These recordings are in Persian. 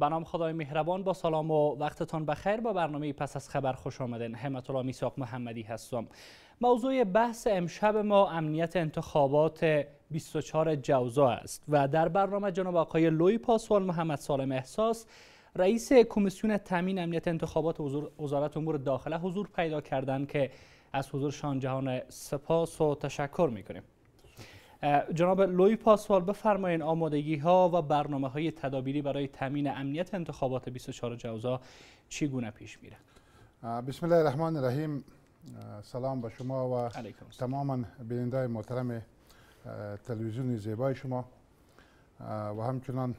به نام خدای مهربان با سلام و وقتتان بخیر با برنامه پس از خبر خوش آمدین همت الله میساق محمدی هستم موضوع بحث امشب ما امنیت انتخابات 24 جوزا است و در برنامه جناب آقای لوی پاسوال محمد سالم احساس رئیس کمیسیون تامین امنیت انتخابات وزارت امور داخله حضور پیدا کردند که از حضورشان جهان سپاس و تشکر میکنیم جناب لوی پاسوال بفرمایین آمادگی ها و برنامه های تدابیری برای تامین امنیت انتخابات 24 جوزا گونه پیش میره بسم الله الرحمن الرحیم سلام به شما و تماما بیننده محترم تلویزیون زیبای شما و همچنان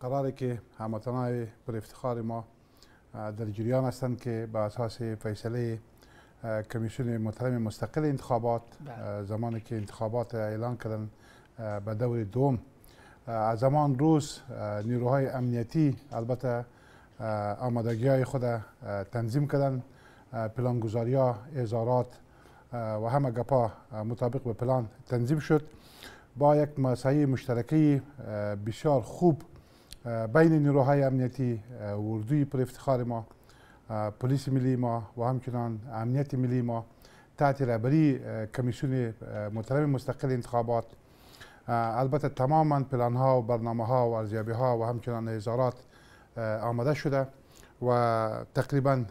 قراره که هموطنای پر افتخار ما در جریان هستند که به اساس فیصله کمیسیون محترم مستقل انتخابات زمانی که انتخابات اعلان کردن به دور دوم از زمان روز نیروهای امنیتی البته آمادگی های خود تنظیم کردن پلانگذاری ها اظهارات و همه گپا مطابق به پلان تنظیم شد با یک مسایی مشترکی بسیار خوب بین نیروهای امنیتی وردوی پر افتخار ما پلیس ملی ما و همچنان امنیت ملی ما تحت رهبری کمیسیون محترم مستقل انتخابات البته تماما پلان ها و برنامه ها و ارزیابی ها و همچنان اظهارات آماده شده و تقریبا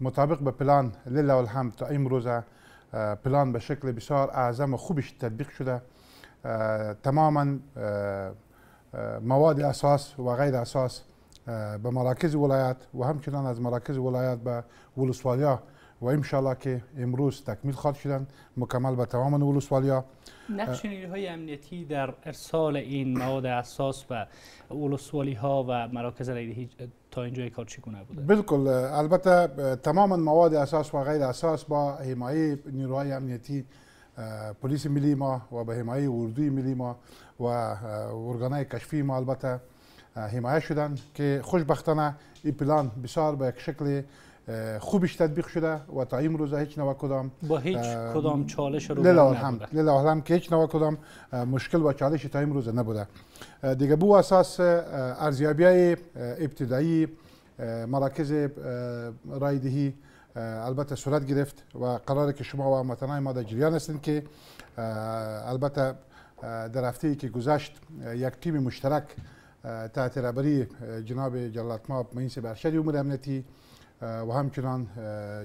مطابق به پلان لله و الحمد تا امروزه پلان به شکل بسیار اعظم و خوبش تطبیق شده تماما مواد اساس و غیر اساس به مراکز ولایت و همچنان از مراکز ولایت به ولسوالیا و انشالله که امروز تکمیل خواهد شدن مکمل به تمام ولسوالیا نقش نیروهای امنیتی در ارسال این مواد اساس به ولسوالی ها و مراکز رای تا اینجا کار چگونه بوده بالکل البته تمام مواد اساس و غیر اساس با حمایه نیروهای امنیتی پلیس ملی ما و به حمایه اردوی ملی ما و ارگانهای کشفی ما البته حمایه شدن که خوشبختانه این پلان بسیار به یک شکل خوبش تطبیق شده و تا روزه هیچ نوا کدام با هیچ کدام چالش رو لله هم که هیچ نوا کدام مشکل و چالش تا روزه نبوده دیگه بو اساس ارزیابی ابتدایی مراکز رایدهی البته صورت گرفت و قراره که شما و متنای ما در جریان هستین که البته در هفته که گذشت یک تیم مشترک تحت رهبری جناب جلالت ماب مئیس ارشد امور امنیتی و همچنان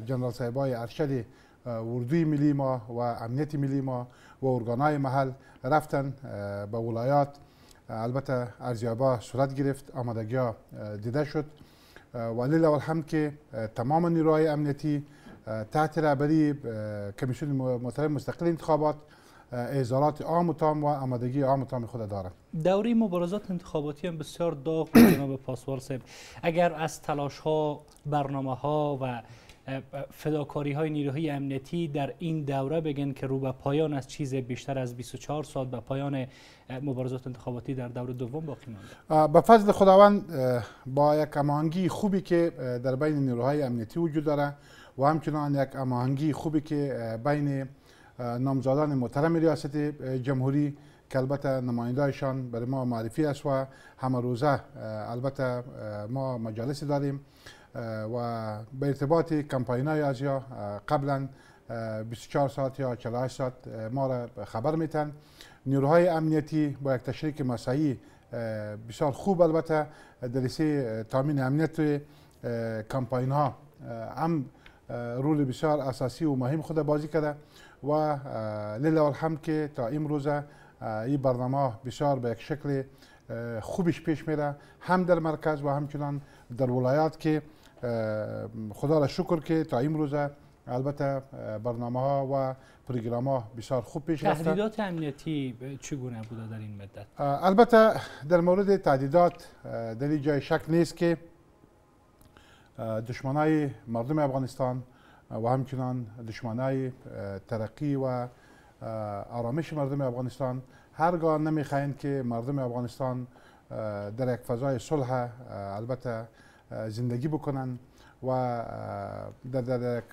جنرال صاحبای ارشد وردوی ملی ما و امنیتی ملی ما و ارگانای محل رفتن به ولایات البته ارزیابا صورت گرفت آمادگی ها دیده شد و اول هم که تمام نیروهای امنیتی تحت رهبری کمیسیون محترم مستقل انتخابات اعضالات عام و تام و آمادگی عام و تام خود داره دوره مبارزات انتخاباتی هم بسیار داغ بود جناب پاسوار سب. اگر از تلاش ها برنامه ها و فداکاری های نیروهای امنیتی در این دوره بگن که رو به پایان از چیز بیشتر از 24 ساعت به پایان مبارزات انتخاباتی در دور دوم باقی مانده به فضل خداوند با یک امانگی خوبی که در بین نیروهای امنیتی وجود داره و همچنان یک امانگی خوبی که بین نامزادان محترم ریاست جمهوری که البته نمایندهشان برای ما معرفی است و همه روزه البته ما مجالس داریم و به ارتباط کمپاین های از قبلا 24 ساعت یا 48 ساعت ما را خبر میتن نیروهای امنیتی با یک تشریک مسایی بسیار خوب البته در تامین امنیت کمپاین ها هم رول بسیار اساسی و مهم خود بازی کرده و لله الحمد که تا امروز این برنامه بسیار به یک شکل خوبش پیش میره هم در مرکز و همچنان در ولایات که خدا را شکر که تا امروز البته برنامه ها و پروگرام ها بسیار خوب پیش رفته تهدیدات امنیتی چگونه بوده در این مدت البته در مورد تهدیدات در جای شک نیست که دشمنای مردم افغانستان وهمچنان دشمنای ترقی و آرامش مردم افغانستان هرگاه نمیخواهند که مردم افغانستان در یک فضای صلح البته زندگی بکنن و در, در یک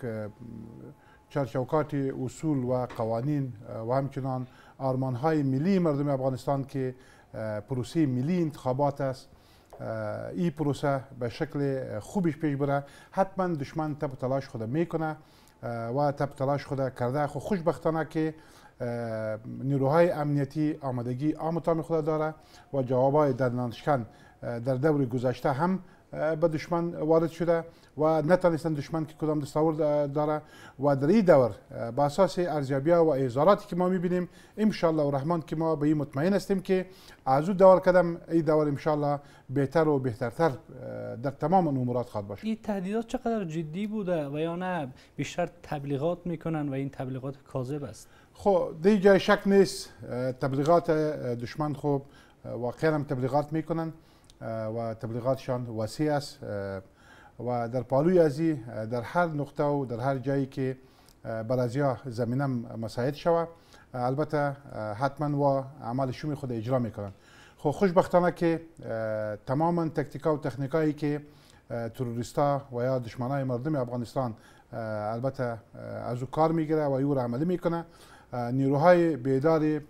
چارچوکات اصول و قوانین و همچنان آرمان های ملی مردم افغانستان که پروسه ملی انتخابات است این پروسه به شکل خوبش پیش بره حتما دشمن تب تلاش خود میکنه و تب تلاش خود کرده خو خوشبختانه که نیروهای امنیتی آمادگی آمتام خود داره و جوابای نانشکن در دور گذشته هم به دشمن وارد شده و نتانستن دشمن که کدام دستاور داره و در این دور به اساس ارزیابی و اظهاراتی که ما میبینیم امشالله و رحمان که ما به این مطمئن هستیم که از او دور کدم این دور امشالله بهتر و بهترتر در تمام امورات خواهد باشه این تهدیدات چقدر جدی بوده و یا نه بیشتر تبلیغات میکنن و این تبلیغات کاذب است خب دیگه شک نیست تبلیغات دشمن خوب واقعا هم تبلیغات میکنن و تبلیغاتشان وسیع است و در پالوی ازی در هر نقطه و در هر جایی که برازیا زمینم مساعد شوه البته حتما و عمل شومی خود اجرا میکنن خو خب، خوشبختانه که تماما تکتیکا و تکنیکایی که تروریستا و یا دشمنای مردم افغانستان البته از او کار میگیره و یور عملی میکنه نیروهای بیدار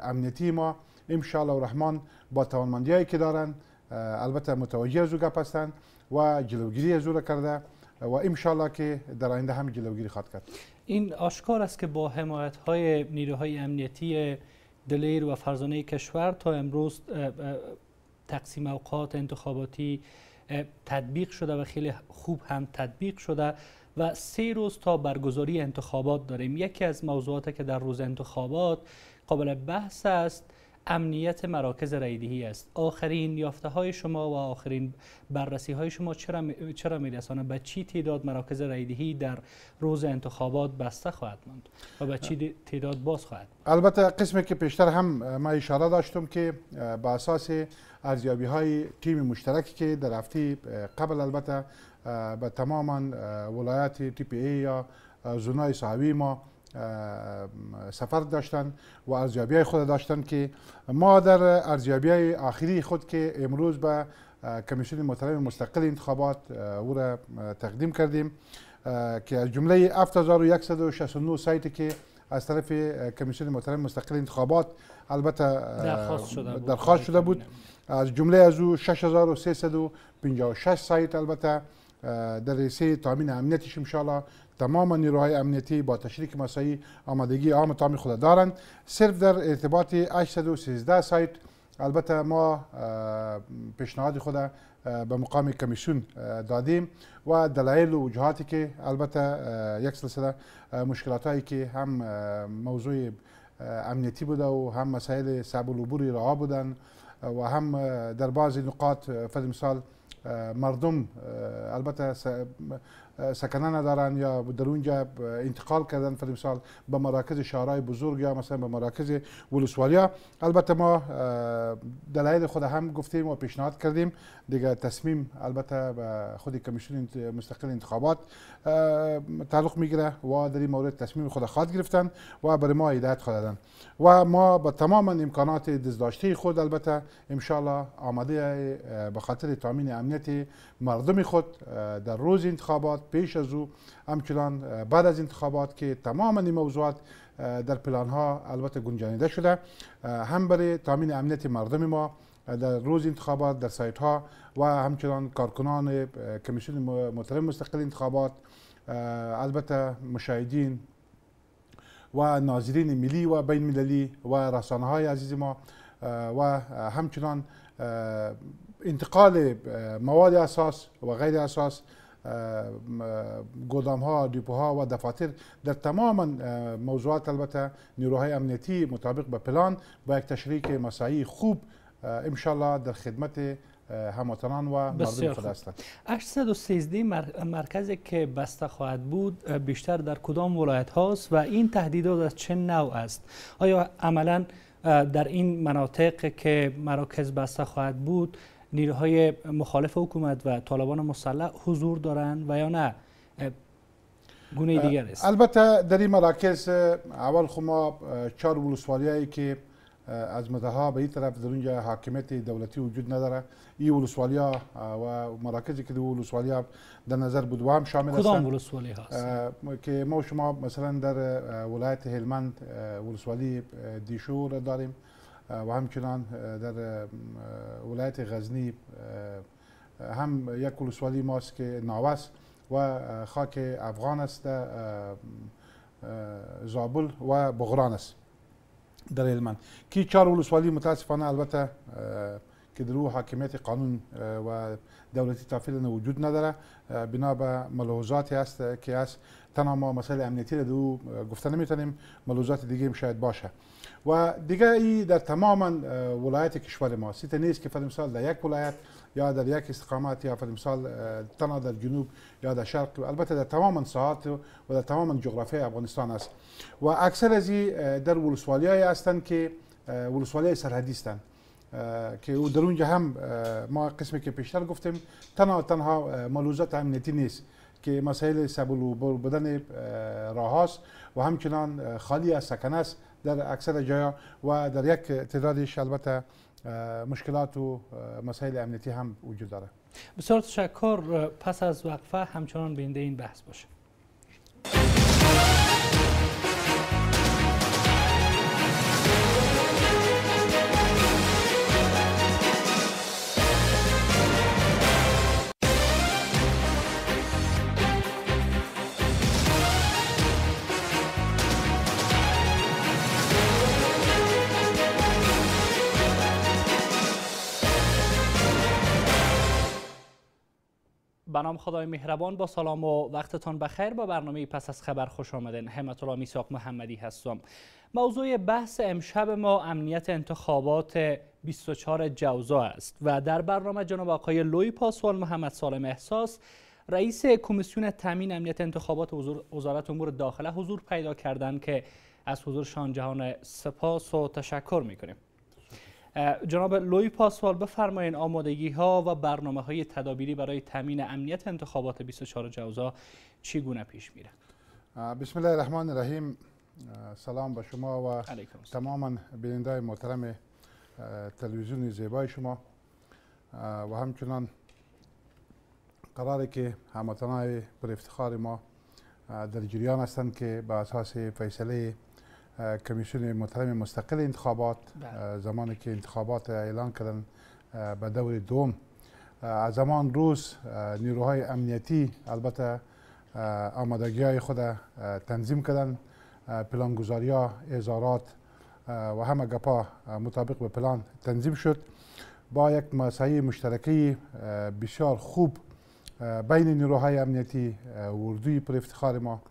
امنیتی ما ان و رحمان با توانمندیایی که دارن. البته متوجه از او و جلوگیری از او را کرده و امشالا که در آینده هم جلوگیری خواهد کرد این آشکار است که با حمایت های نیروهای امنیتی دلیر و فرزانه کشور تا امروز تقسیم اوقات انتخاباتی تطبیق شده و خیلی خوب هم تطبیق شده و سه روز تا برگزاری انتخابات داریم یکی از موضوعاتی که در روز انتخابات قابل بحث است امنیت مراکز رایدهی است آخرین یافته های شما و آخرین بررسی های شما چرا می، چرا به چی تعداد مراکز رایدهی در روز انتخابات بسته خواهد ماند و به چی تعداد باز خواهد ماند؟ البته قسمی که پیشتر هم ما اشاره داشتم که به اساس ارزیابی های تیم مشترکی که در هفته قبل البته به تماما ولایت تی پی ای یا زونای صحابی ما سفر داشتن و ارزیابی خود داشتن که ما در ارزیابی آخری خود که امروز به کمیسیون محترم مستقل انتخابات او را تقدیم کردیم که از جمله 7169 سایتی که از طرف کمیسیون محترم مستقل انتخابات البته درخواست شده بود, درخواست شده بود. از جمله از او 6356 سایت البته در رئیسه تامین امنیتش انشاءالله تمام نیروهای امنیتی با تشریک مسایی آمادگی عام تام خود دارند صرف در ارتباط 813 سایت البته ما پیشنهاد خود به مقام کمیسیون دادیم و دلایل و وجهاتی که البته یک سلسله مشکلات هایی که هم موضوع امنیتی بوده و هم مسائل صعب العبور رها بودن و هم در بعضی نقاط فدمثال مثال مردم آه، البته سکنه ندارن یا در اونجا انتقال کردن مثال به مراکز شهرهای بزرگ یا مثلا به مراکز ولسوالیا البته ما دلایل خود هم گفتیم و پیشنهاد کردیم دیگه تصمیم البته به خود کمیسیون مستقل انتخابات تعلق میگیره و در این مورد تصمیم خود خود گرفتن و برای ما ایدهت خود و ما با تمام امکانات دزداشته خود البته ان آماده به خاطر تامین امنیت مردم خود در روز انتخابات پیش از او همچنان بعد از انتخابات که تمام این موضوعات در پلان ها البته گنجانیده شده هم برای تامین امنیت مردم ما در روز انتخابات در سایت ها و همچنان کارکنان کمیسیون محترم مستقل انتخابات البته مشاهدین و ناظرین ملی و بین مللی و رسانه های عزیز ما و همچنان انتقال مواد اساس و غیر اساس گودام ها دیپو ها و دفاتر در تمام موضوعات البته نیروهای امنیتی مطابق به پلان با یک تشریک مسایی خوب امشالله در خدمت هموطنان و مردم خود هستند 813 مرکزی که بسته خواهد بود بیشتر در کدام ولایت هاست و این تهدیدات از چه نوع است آیا عملا در این مناطق که مراکز بسته خواهد بود نیروهای مخالف حکومت و طالبان مسلح حضور دارند و یا نه گونه دیگر است البته در این مراکز اول خب ما چهار ولسوالی که از متها به این طرف در اونجا حاکمیت دولتی وجود نداره این ولسوالیا و مراکزی که دو ها در نظر بود و هم شامل هستند کدام ولسوالی هست که ما شما مثلا در ولایت هلمند ولسوالی دیشور داریم و همچنان در ولایت غزنی هم یک کلوسوالی ماست که ناوس و خاک افغان است زابل و بغران است در هلمند که چهار ولسوالی متاسفانه البته که در او حاکمیت قانون و دولتی تافیل وجود نداره بنا به ملحوظاتی است که از تنها ما مسائل امنیتی رو در او گفته نمیتونیم ملحوظات دیگه هم شاید باشه و دیگه ای در تمام ولایت کشور ما سیت نیست که فرمسال در یک ولایت یا در یک استقامت یا فرمسال تنها در جنوب یا در شرق البته در تمام ساعت و در تمام جغرافیای افغانستان است و اکثر از در ولسوالی هستند که ولسوالی سرحدی هستند که او در اونجا هم ما قسمی که پیشتر گفتیم تنها تنها ملوزات امنیتی نیست که مسائل سبل و بدن راه و همچنان خالی از سکن است در اکثر جایا و در یک تعدادش البته مشکلات و مسائل امنیتی هم وجود داره بسیار تشکر پس از وقفه همچنان بینده این بحث باشه بنام خدای مهربان با سلام و وقتتان بخیر با برنامه پس از خبر خوش آمدین همت الله میساق محمدی هستم موضوع بحث امشب ما امنیت انتخابات 24 جوزا است و در برنامه جناب آقای لوی پاسوال محمد سالم احساس رئیس کمیسیون تامین امنیت انتخابات وزارت امور داخله حضور پیدا کردند که از حضورشان جهان سپاس و تشکر میکنیم جناب لوی پاسوال بفرمایین آمادگی ها و برنامه های تدابیری برای تامین امنیت انتخابات 24 جوزا گونه پیش میره بسم الله الرحمن الرحیم سلام به شما و تماما بیننده محترم تلویزیون زیبای شما و همچنان قراره که همتنای پر افتخار ما در جریان هستند که به اساس فیصله کمیسیون محترم مستقل انتخابات زمانی که انتخابات اعلان کردن به دور دوم از زمان روز نیروهای امنیتی البته آمادگی های خود تنظیم کردن پلانگذاری ها اظهارات و همه گپا مطابق به پلان تنظیم شد با یک مسایی مشترکی بسیار خوب بین نیروهای امنیتی وردوی پر افتخار ما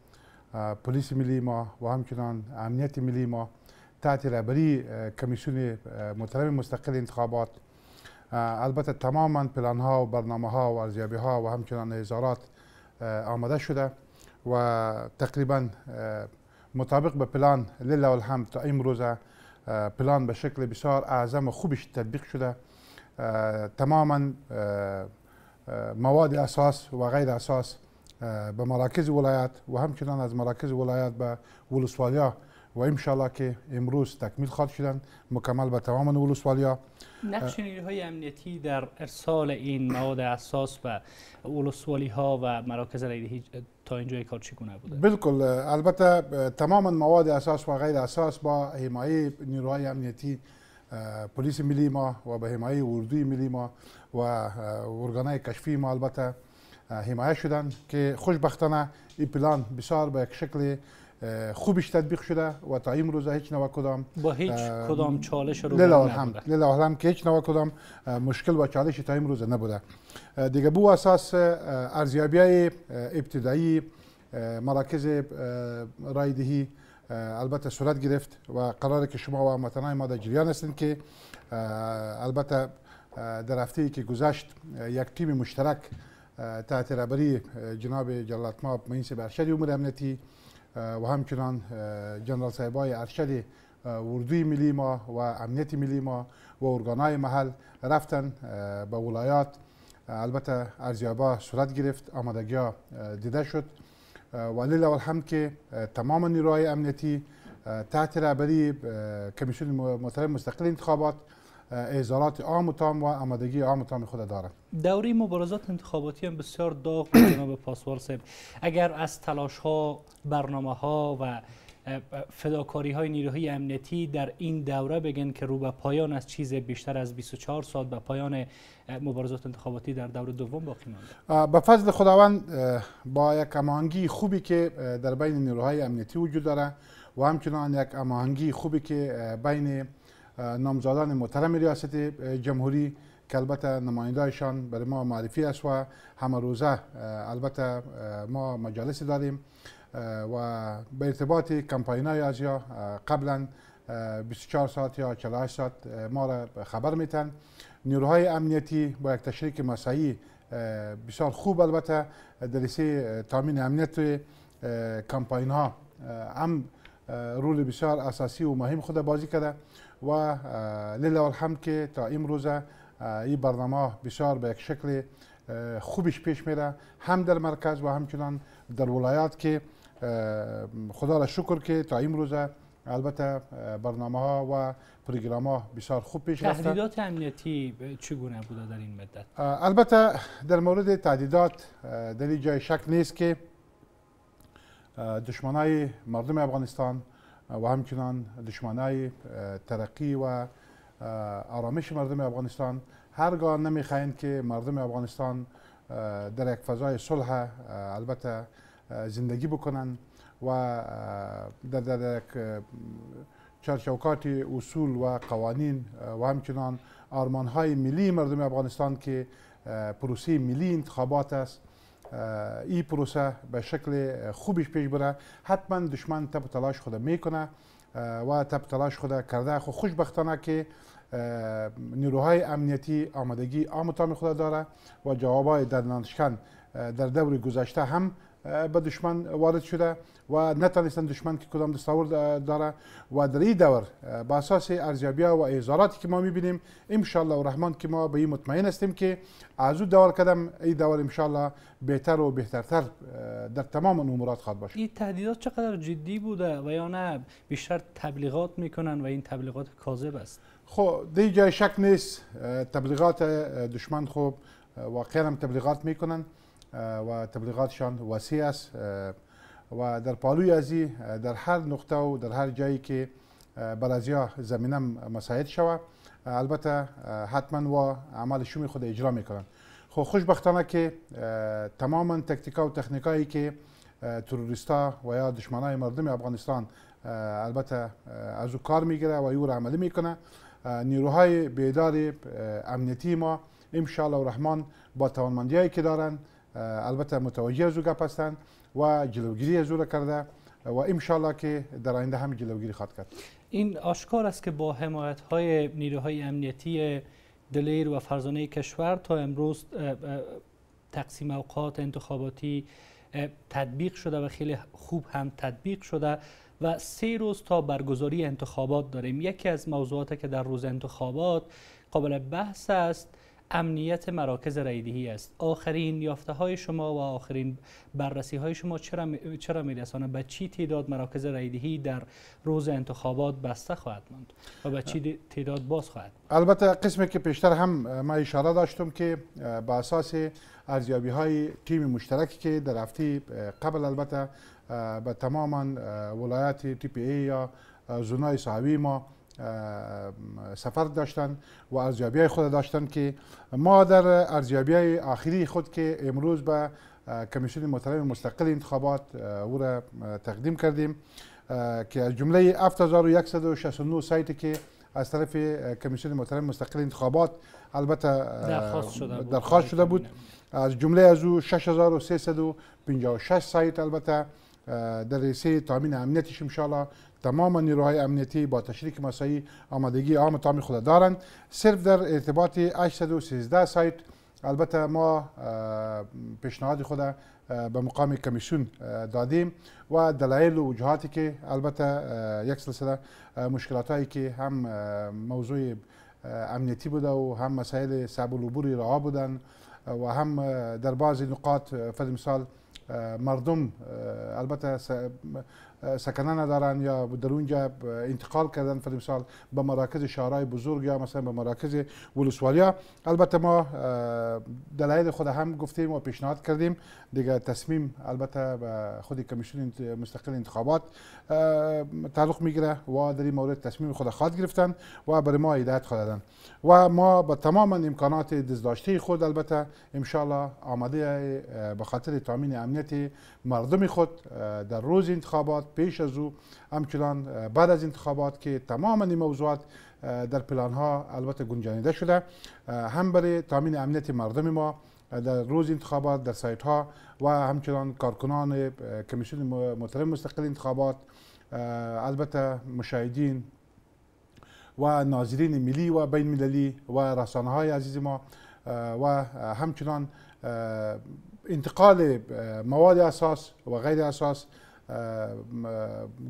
پلیس ملی ما و همچنان امنیت ملی ما تحت رهبری کمیسیون محترم مستقل انتخابات البته تماما پلان ها و برنامه ها و ارزیابی ها و همچنان اظهارات آماده شده و تقریبا مطابق به پلان لله الحمد تا امروزه پلان به شکل بسیار اعظم و خوبش تطبیق شده تماما مواد اساس و غیر اساس به مراکز ولایت و همچنان از مراکز ولایت به ولسوالیا و انشالله که امروز تکمیل خواهد شدن مکمل به تمام ولسوالیا نقش نیروهای امنیتی در ارسال این مواد اساس به ولسوالی ها و مراکز علیه تا اینجا ای کار چگونه بوده بالکل البته تمام مواد اساس و غیر اساس با حمایه نیروهای امنیتی پلیس ملی ما و به حمایه اردوی ملی ما و ارگانهای کشفی ما البته حمایه شدن که خوشبختانه این پلان بسیار به یک شکل خوبش تطبیق شده و تا این روز هیچ نوا کدام با هیچ کدام چالش رو نبوده هم که هیچ نوا کدام مشکل و چالش تا این روزه نبوده دیگه بو اساس ارزیابی ابتدایی مراکز رایدهی البته صورت گرفت و قراره که شما و متنای ما در جریان هستین که البته در هفته که گذشت یک تیم مشترک تحت رهبری جناب ماب مهیس ارشد امور امنیتی و همچنان جنرال صاحبای ارشد اردوی ملی ما و امنیت ملی ما و ارگانهای محل رفتن به ولایات البته ارزیابا صورت گرفت آمادگی ها دیده شد ولی لول هم که تمام نیروهای امنیتی تحت رهبری کمیسیون محترم مستقل انتخابات ایزالات عام تام و آمادگی عام تام خود داره دوره مبارزات انتخاباتی هم بسیار داغ جناب پاسوار اگر از تلاش ها برنامه ها و فداکاری های نیروهای امنیتی در این دوره بگن که رو به پایان از چیز بیشتر از 24 ساعت به پایان مبارزات انتخاباتی در دور دوم باقی مانده به فضل خداوند با یک امانگی خوبی که در بین نیروهای امنیتی وجود داره و همچنان یک امانگی خوبی که بین نامزدان محترم ریاست جمهوری که البته برای ما معرفی است و همه روزه البته ما مجالس داریم و به ارتباط کمپاین های از قبلا 24 ساعت یا 48 ساعت ما را خبر میتن نیروهای امنیتی با یک تشریک مسایی بسیار خوب البته درسه تامین امنیت کمپاین ها هم رول بسیار اساسی و مهم خود بازی کرده و لله که تا امروز این برنامه بسیار به یک شکل خوبش پیش میره هم در مرکز و همچنان در ولایات که خدا را شکر که تا امروز البته برنامه ها و پروگرام ها بسیار خوب پیش تهدیدات امنیتی چگونه بوده در این مدت البته در مورد تهدیدات در جای شک نیست که دشمنای مردم افغانستان وهمچنان دشمنای ترقی و آرامش مردم افغانستان هرگاه نمیخواهند که مردم افغانستان در یک فضای صلح البته زندگی بکنن و در, در یک چارچوکات اصول و قوانین و همچنان آرمان های ملی مردم افغانستان که پروسه ملی انتخابات است این پروسه به شکل خوبیش پیش بره حتما دشمن تب تلاش خود میکنه و تب تلاش خود کرده خو خب خوشبختانه که نیروهای امنیتی آمادگی آمتام خود داره و جوابای در در دور گذشته هم به دشمن وارد شده و نتانستن دشمن که کدام دستاور داره و در این دور به اساس ارزیابی و ایزاراتی که ما میبینیم الله و رحمان که ما به این مطمئن هستیم که از او دور کدم این دور الله بهتر و بهترتر در تمام امورات خواهد باشه این تهدیدات چقدر جدی بوده و یا نه بیشتر تبلیغات میکنن و این تبلیغات کاذب است خب دیگه جای شک نیست تبلیغات دشمن خوب واقعا تبلیغات میکنن و تبلیغاتشان وسیع است و در پالوی ازی در هر نقطه و در هر جایی که برازیا زمینه مساعد شوه البته حتما و عمل شوم خود اجرا میکنن خو خب، خوشبختانه که تماما تکتیکا و تکنیکایی که تروریستا و یا دشمنای مردم افغانستان البته از او کار میگیره و یور را عملی میکنه نیروهای بیدار امنیتی ما ان و رحمان با توانمندیایی که دارن البته متوجه از او و جلوگیری از او کرده و امشالله که در آینده هم جلوگیری خواهد کرد این آشکار است که با حمایت های نیروهای امنیتی دلیر و فرزانه کشور تا امروز تقسیم اوقات انتخاباتی تطبیق شده و خیلی خوب هم تطبیق شده و سه روز تا برگزاری انتخابات داریم یکی از موضوعاتی که در روز انتخابات قابل بحث است امنیت مراکز رایدهی است آخرین یافته های شما و آخرین بررسی های شما چرا می, چرا به چی تعداد مراکز رایدهی در روز انتخابات بسته خواهد ماند و به چی تعداد باز خواهد البته قسمی که پیشتر هم ما اشاره داشتم که به اساس ارزیابی های تیم مشترکی که در هفته قبل البته به تمام ولایت تی پی ای یا زونای صحابی ما سفر داشتن و ارزیابی خود داشتن که ما در ارزیابی آخری خود که امروز به کمیسیون محترم مستقل انتخابات او را تقدیم کردیم که از جمله 7169 سایتی که از طرف کمیسیون محترم مستقل انتخابات البته درخواست شده بود, درخواست شده بود. از جمله از او 6356 سایت البته در رئیسه تامین امنیتش ان تمام نیروهای امنیتی با تشریک مسایی آمادگی عام تام خود دارند صرف در ارتباط 813 سایت البته ما پیشنهاد خود به مقام کمیسیون دادیم و دلایل و وجهاتی که البته یک سلسله مشکلات هایی که هم موضوع امنیتی بوده و هم مسائل صعب العبور رها بودن و هم در بعضی نقاط فد مثال مردم البته سکنه ندارن یا در اونجا انتقال کردن فر مثال به مراکز شهرهای بزرگ یا مثلا به مراکز ولسوالیا البته ما دلایل خود هم گفتیم و پیشنهاد کردیم دیگه تصمیم البته به خود کمیسیون مستقل انتخابات تعلق میگیره و در این مورد تصمیم خود خواهد گرفتن و برای ما ایدهت خواهد و ما با تمام امکانات دزداشته خود البته ان آمده به خاطر تامین امنیت مردم خود در روز انتخابات پیش از او همچنان بعد از انتخابات که تمام این موضوعات در پلان ها البته گنجانیده شده هم برای تامین امنیت مردم ما در روز انتخابات در سایت ها و همچنان کارکنان کمیسیون محترم مستقل انتخابات البته مشاهدین و ناظرین ملی و بین المللی و رسانه های عزیز ما و همچنان انتقال مواد اساس و غیر اساس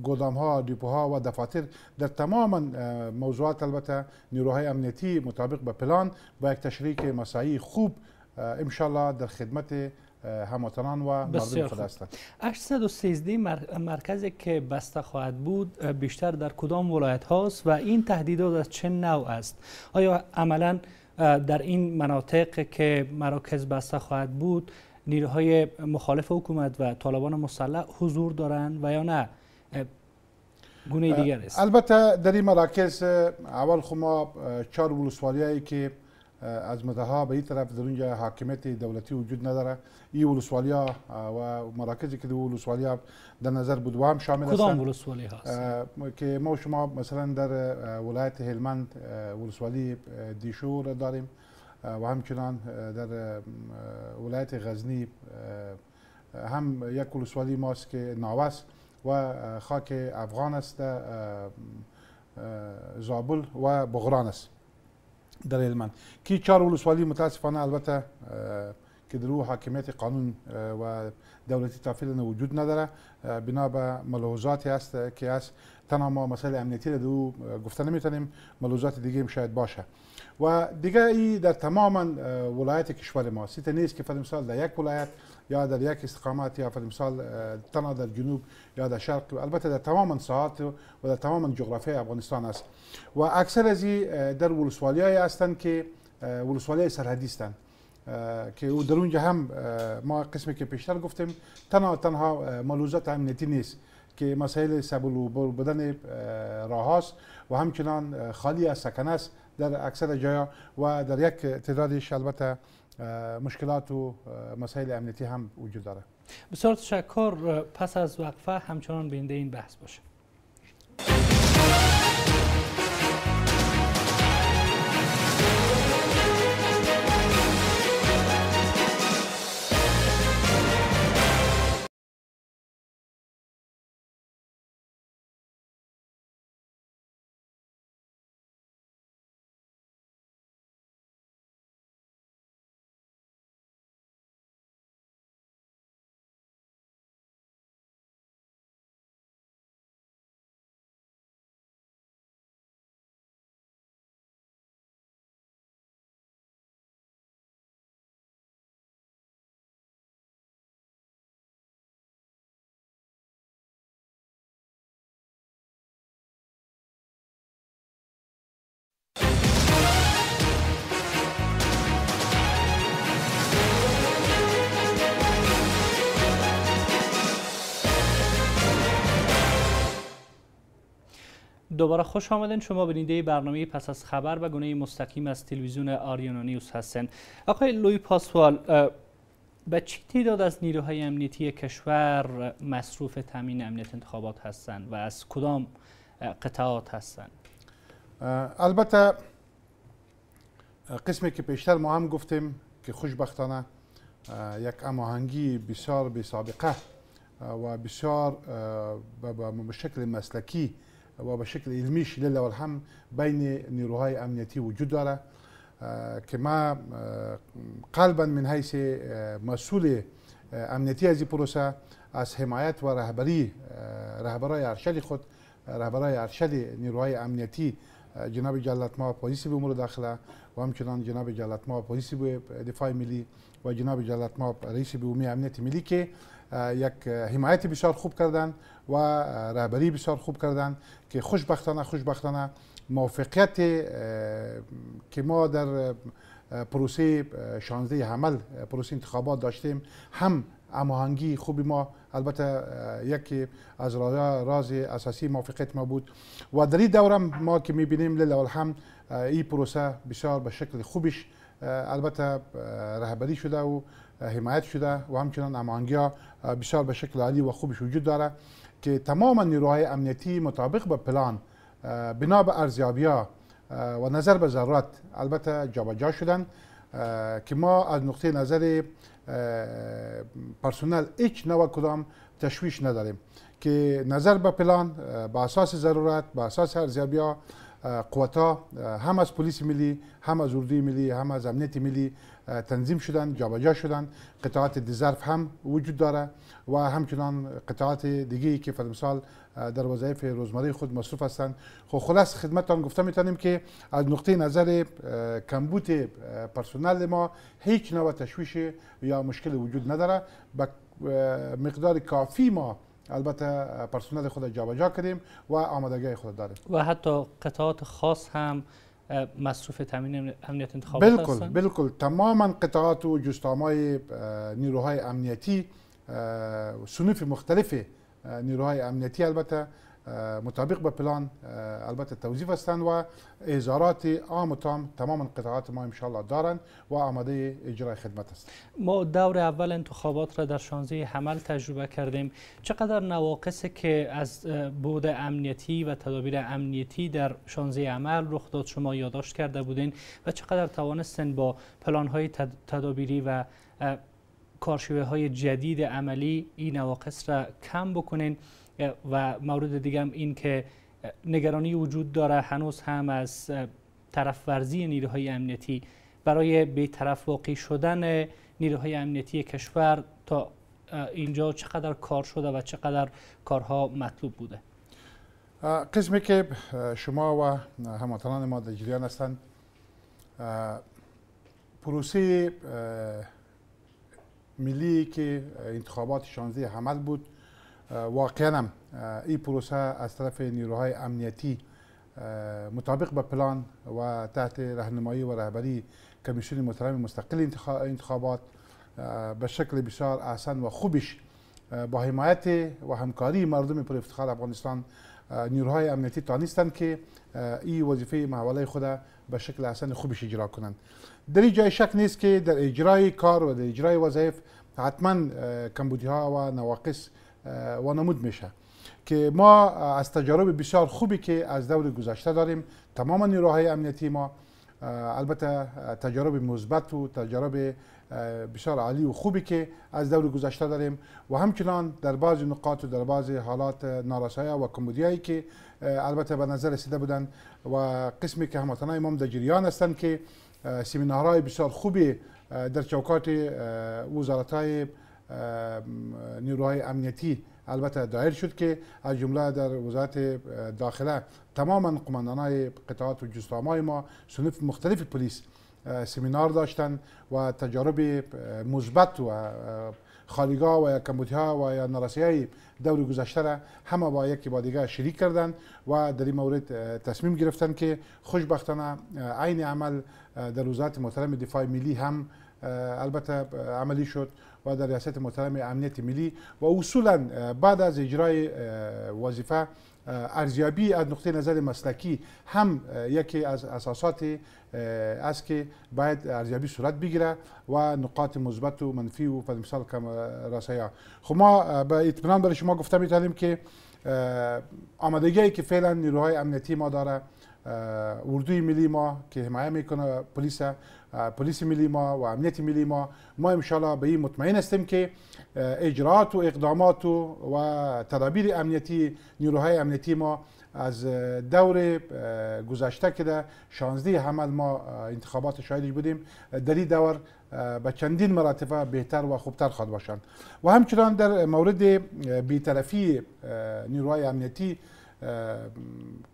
گودام ها دیپو ها و دفاتر در تمام موضوعات البته نیروهای امنیتی مطابق به پلان با یک تشریک مسایی خوب امشالله در خدمت هموطنان و مردم خود هستند 813 مرکزی که بسته خواهد بود بیشتر در کدام ولایت هاست و این تهدیدات از چه نوع است آیا عملا در این مناطق که مراکز بسته خواهد بود نیروهای مخالف حکومت و طالبان مسلح حضور دارند و یا نه گونه دیگر است البته در این مراکز اول خود خب ما چهار ولسوالی که از ها به این طرف در اونجا حاکمیت دولتی وجود نداره این ولسوالی ها و مراکزی که در ولسوالی ها در نظر بود و هم شامل هستند کدام ولسوالی هاست که ما شما مثلا در ولایت هلمند ولسوالی دیشور داریم وهمچنان در ولایت غزنی هم یک کلوسوالی ماست که ناوس و خاک افغان است زابل و بغران است در هلمند که چهار ولسوالی متاسفانه البته که در او حاکمیت قانون و دولتی تا وجود نداره بنا به ملحوظاتی است که از تنها ما مسائل امنیتی رو گفته نمیتونیم ملحوظات دیگه هم شاید باشه و دیگه ای در تمام ولایت کشور ما سیت نیست که فرمسال در یک ولایت یا در یک استقامت یا فرمسال تنها در جنوب یا در شرق البته در تمام ساعت و در تمام جغرافی افغانستان است و اکثر از در ولسوالی های هستند که ولسوالی سرحدی هستند که او در اونجا هم ما قسمی که پیشتر گفتیم تنها تنها ملوزات امنیتی نیست که مسائل سبل و بدن راه و همچنان خالی از سکنه است در اکثر جایا و در یک تعدادش البته مشکلات و مسائل امنیتی هم وجود داره بسیار تشکر پس از وقفه همچنان بینده این بحث باشه دوباره خوش آمدین شما بیننده برنامه پس از خبر و گونه مستقیم از تلویزیون آریانا نیوز آقای لوی پاسوال به چی تعداد از نیروهای امنیتی کشور مصروف تامین امنیت انتخابات هستند و از کدام قطعات هستند البته قسمی که پیشتر ما هم گفتیم که خوشبختانه یک اماهنگی بسیار بسابقه و بسیار به شکل مسلکی وبشكل يلميش لله والحمد بين نيروهاي أمنيتي وجدارة كما قلبا من حيث مسؤولي امنیتی از این پروسه از حمایت و رهبری رهبرای ارشد خود رهبرای ارشد نیروهای امنیتی جناب جلتما پلیسی به امور داخله و همچنان جناب جلتما پلیسی به دفاع ملی و جناب جلتما رئیس بومی امنیت ملی که یک حمایت بسیار خوب کردن و رهبری بسیار خوب کردن که خوشبختانه خوشبختانه موفقیت که ما در پروسه 16 حمل پروسه انتخابات داشتیم هم هماهنگی خوبی ما البته یکی از راز اساسی موفقیت ما بود و در این دوره ما که میبینیم الحمد این پروسه بسیار به شکل خوبش البته رهبری شده و حمایت شده و همچنان امانگی ها بسیار به شکل عالی و خوبش وجود داره که تمام نیروهای امنیتی مطابق به پلان بنا به ارزیابی و نظر به ضرورت البته جابجا شدن که ما از نقطه نظر پرسنل هیچ نوع کدام تشویش نداریم که نظر به پلان به اساس ضرورت به اساس ارزیابی قوتا هم از پلیس ملی هم از اردوی ملی هم از امنیت ملی تنظیم شدن جابجا شدن قطعات دزرف هم وجود داره و همچنان قطعات دیگه ای که فرمسال در وظایف روزمره خود مصروف هستند خب خلاص خدمتتان گفته میتونیم که از نقطه نظر کمبوت پرسنل ما هیچ نوع تشویش یا مشکل وجود نداره با مقدار کافی ما البته پرسنل خود جابجا کردیم و آمادگی خود داریم و حتی قطعات خاص هم مصروف تامین امنیت انتخابات بالکل بالکل تماما قطعات و جستامای نیروهای امنیتی سنوف مختلف نیروهای امنیتی البته مطابق به پلان البته توظیف هستند و ازارات عام و تام تمام قطعات ما انشاءالله دارند و آماده اجرای خدمت است ما دور اول انتخابات را در شانزه حمل تجربه کردیم چقدر نواقص که از بود امنیتی و تدابیر امنیتی در شانزه عمل رخ داد شما یادداشت کرده بودین و چقدر توانستن با پلان های تدابیری و کارشوه های جدید عملی این نواقص را کم بکنین و مورد دیگه هم این که نگرانی وجود داره هنوز هم از طرف ورزی نیروهای امنیتی برای بیطرف واقع شدن نیروهای امنیتی کشور تا اینجا چقدر کار شده و چقدر کارها مطلوب بوده قسمی که شما و هموطنان ما در جریان هستند پروسی ملی که انتخابات 16 حمل بود واقعا این پروسه از طرف نیروهای امنیتی مطابق به پلان و تحت رهنمایی و رهبری کمیسیون محترم مستقل انتخابات به شکل بسیار احسن و خوبش با حمایت و همکاری مردم پر افتخار افغانستان نیروهای امنیتی تانیستند که این وظیفه محوله خود به شکل احسن خوبش اجرا کنند در این جای شک نیست که در اجرای کار و در اجرای وظایف حتما کمبودی ها و نواقص وانمود میشه که ما از تجارب بسیار خوبی که از دور گذشته داریم تمام نیروهای امنیتی ما البته تجارب مثبت و تجارب بسیار عالی و خوبی که از دور گذشته داریم و همچنان در بعضی نقاط و در بعضی حالات نارسایی و کمدیایی که البته به نظر رسیده بودن و قسمی که هموطنای ما هم در جریان هستند که سمینارهای بسیار خوبی در چوکات وزارتهای نیروهای امنیتی البته دایر شد که از جمله در وزارت داخله تماما قماندان های قطعات و جستام های ما سنف مختلف پلیس سمینار داشتن و تجارب مثبت و خالیگا و یا کمبودیا و یا های دور گذشته را همه با یکی با دیگه شریک کردن و در این مورد تصمیم گرفتن که خوشبختانه عین عمل در روزات محترم دفاع ملی هم البته عملی شد و در ریاست محترم امنیت ملی و اصولا بعد از اجرای وظیفه ارزیابی از نقطه نظر مسلکی هم یکی از اساسات است که باید ارزیابی صورت بگیره و نقاط مثبت و منفی و مثال کم راسایا خب ما به اطمینان برای شما گفته میتونیم که آمادگی که فعلا نیروهای امنیتی ما داره اردوی ملی ما که حمایه میکنه پلیس پلیس ملی ما و امنیت ملی ما ما الله به این مطمئن هستیم که اجرات و اقدامات و, تدابیر امنیتی نیروهای امنیتی ما از دور گذشته که در 16 حمل ما انتخابات شاهدش بودیم در این دور به چندین مراتبه بهتر و خوبتر خواهد باشند و همچنان در مورد بیطرفی نیروهای امنیتی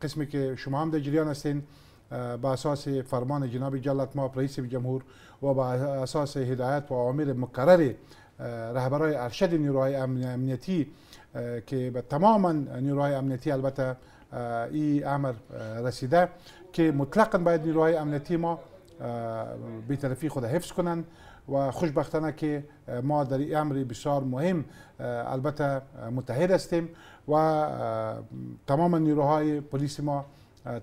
قسمی که شما هم در جریان هستین به اساس فرمان جناب جلت ما رئیس جمهور و به اساس هدایت و عامل مقرر رهبرای ارشد نیروهای امنیتی که به تماما نیروهای امنیتی البته این امر رسیده که مطلقا باید نیروهای امنیتی ما طرفی خود حفظ کنند و خوشبختانه که ما در امر بسیار مهم البته متحد هستیم و تمام نیروهای پلیس ما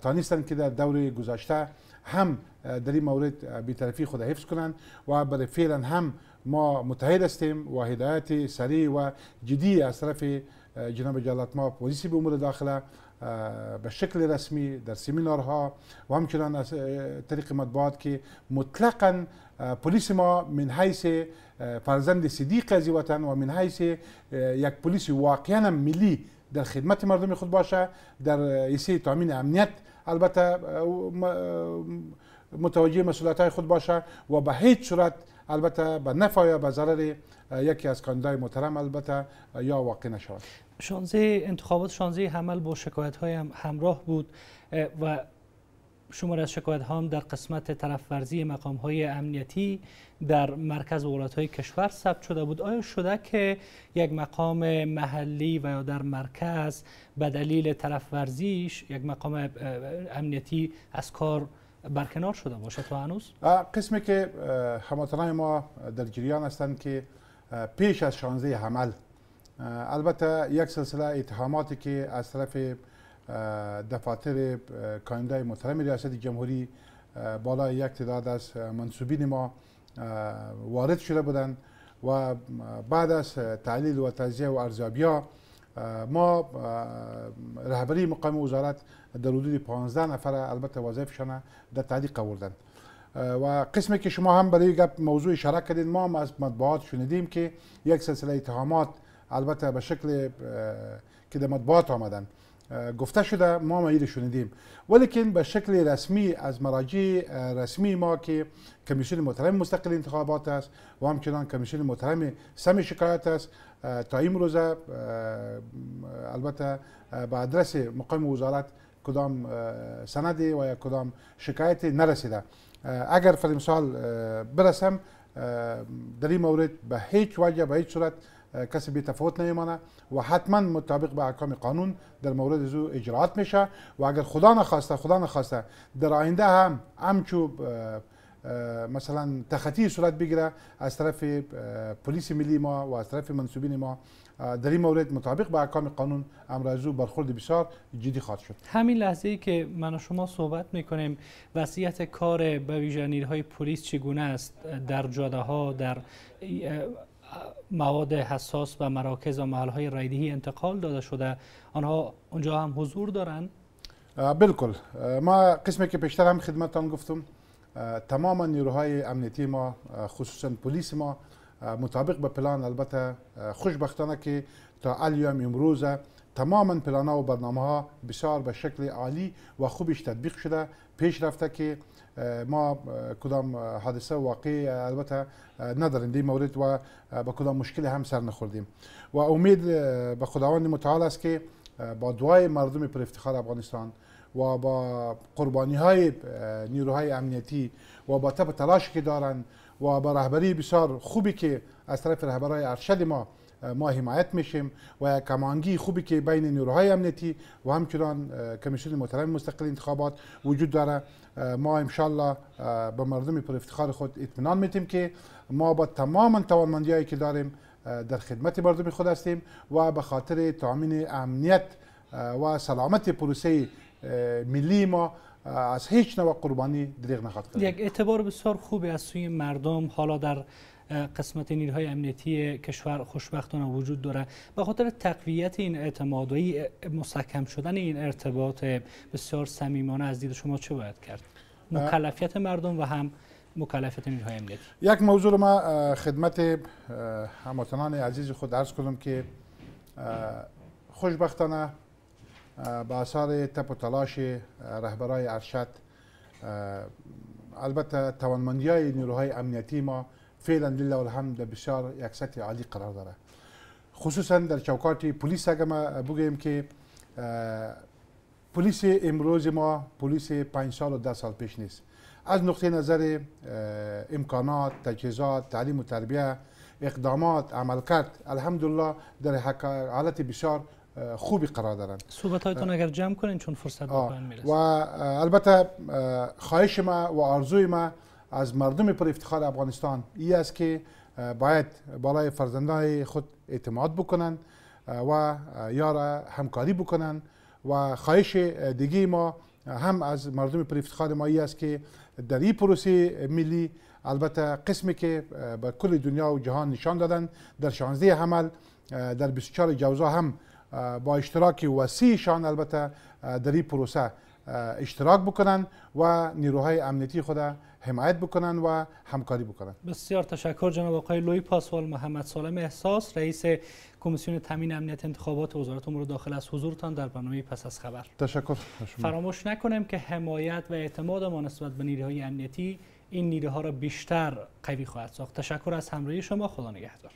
تانستن که در دور گذشته هم در این مورد بیطرفی خود حفظ کنند و برای فعلا هم ما متحد هستیم و هدایت سریع و جدی از طرف جناب جلالت ما پلیس به امور داخله به شکل رسمی در سیمینارها و همچنان از طریق مطبوعات که مطلقا پلیس ما من حیث فرزند صدیق از وطن و من حیث یک پلیس واقعا ملی در خدمت مردم خود باشه در ایسه تامین امنیت البته متوجه مسئولیت خود باشه و به هیچ صورت البته به نفع یا به ضرر یکی از کاندای محترم البته یا واقع نشود شانزه انتخابات شانزه حمل با شکایت های همراه بود و شماره از شکایت ها هم در قسمت طرف ورزی مقام های امنیتی در مرکز ولایت های کشور ثبت شده بود آیا شده که یک مقام محلی و یا در مرکز به دلیل طرف ورزیش یک مقام امنیتی از کار برکنار شده باشد تا هنوز قسمی که هموطنان ما در جریان هستند که پیش از شانزه حمل البته یک سلسله اتهاماتی که از طرف دفاتر کانونده محترم ریاست جمهوری بالا یک تعداد از منصوبین ما وارد شده بودند و بعد از تحلیل و تجزیه و ارزیابی ما رهبری مقام وزارت در حدود 15 نفر البته وظایفشان در تعلیق آوردند و قسمی که شما هم برای گپ موضوع اشاره کردید ما هم از مطبوعات شنیدیم که یک سلسله اتهامات البته به شکل که در مطبوعات آمدن گفته شده ما ما شنیدیم ولیکن به شکل رسمی از مراجع رسمی ما که کمیسیون محترم مستقل انتخابات است و همچنان کمیسیون محترم سم شکایت است تا این روزه البته به ادرس مقام وزارت کدام سندی و یا کدام شکایت نرسیده اگر فرمسال برسم در این مورد به هیچ وجه به هیچ صورت کسی تفاوت نمیمانه و حتما مطابق به احکام قانون در مورد زو اجرات میشه و اگر خدا نخواسته خدا نخواسته در آینده هم امچو مثلا تخطی صورت بگیره از طرف پلیس ملی ما و از طرف منصوبین ما در این مورد مطابق به احکام قانون امرازو برخورد بسیار جدی خواهد شد همین لحظه ای که من و شما صحبت میکنیم وضعیت کار به ویژه های پلیس چگونه است در جاده ها در مواد حساس به مراکز و محلهای رایدهی انتقال داده شده آنها اونجا هم حضور دارن؟ بالکل ما قسمی که پیشتر هم خدمتتان گفتم تمام نیروهای امنیتی ما خصوصا پلیس ما مطابق به پلان البته خوشبختانه که تا الیام امروز تماما پلان ها و برنامه ها بسیار به شکل عالی و خوبش تطبیق شده پیش رفته که ما کدام حادثه واقعی البته نداریم دی مورد و با کدام مشکل هم سر نخوردیم و امید به خداوند متعال است که با دعای مردم پر افتخار افغانستان و با قربانی های نیروهای امنیتی و با تب تلاش که دارند و با رهبری بسیار خوبی که از طرف رهبرهای ارشد ما ما حمایت میشیم و کمانگی خوبی که بین نیروهای امنیتی و همچنان کمیسیون محترم مستقل انتخابات وجود داره ما امشالله به مردم پر افتخار خود اطمینان میتیم که ما با تمام هایی که داریم در خدمت مردم خود هستیم و به خاطر تامین امنیت و سلامت پروسه ملی ما از هیچ نوع قربانی دریغ نخواد کرد یک اعتبار بسیار خوبی از سوی مردم حالا در قسمت نیروهای امنیتی کشور خوشبختانه وجود داره به خاطر تقویت این اعتماد و مستحکم شدن این ارتباط بسیار صمیمانه از دید شما چه باید کرد مکلفیت مردم و هم مکلفیت نیروهای امنیتی یک موضوع ما خدمت هموطنان عزیز خود عرض کنم که خوشبختانه به اثر تپ و تلاش رهبرای ارشد البته توانمندی های نیروهای امنیتی ما فعلا لله والحمد بسیار یک سطح عالی قرار داره خصوصا در چوکات پلیس اگر ما بگیم که پلیس امروز ما پلیس پنج سال و ده سال پیش نیست از نقطه نظر امکانات تجهیزات تعلیم و تربیه اقدامات عمل کرد الحمدلله در حالت بسیار خوبی قرار دارن صحبت هایتون اگر جمع کنین چون فرصت به میرسه و البته خواهش ما و آرزوی ما از مردم پر افتخار افغانستان ای است که باید بالای فرزندان خود اعتماد بکنن و یارا همکاری بکنن و خواهش دیگه ما هم از مردم پر افتخار ما ای است که در این پروسه ملی البته قسمی که به کل دنیا و جهان نشان دادن در 16 حمل در 24 جوزا هم با اشتراک شان البته در این پروسه اشتراک بکنن و نیروهای امنیتی خود حمایت بکنن و همکاری بکنن بسیار تشکر جناب آقای لوی پاسوال محمد سالم احساس رئیس کمیسیون تامین امنیت انتخابات وزارت امور داخل از حضورتان در برنامه پس از خبر تشکر فراموش نکنیم که حمایت و اعتماد ما نسبت به نیروهای امنیتی این نیروها را بیشتر قوی خواهد ساخت تشکر از همراهی شما خدا نگهدار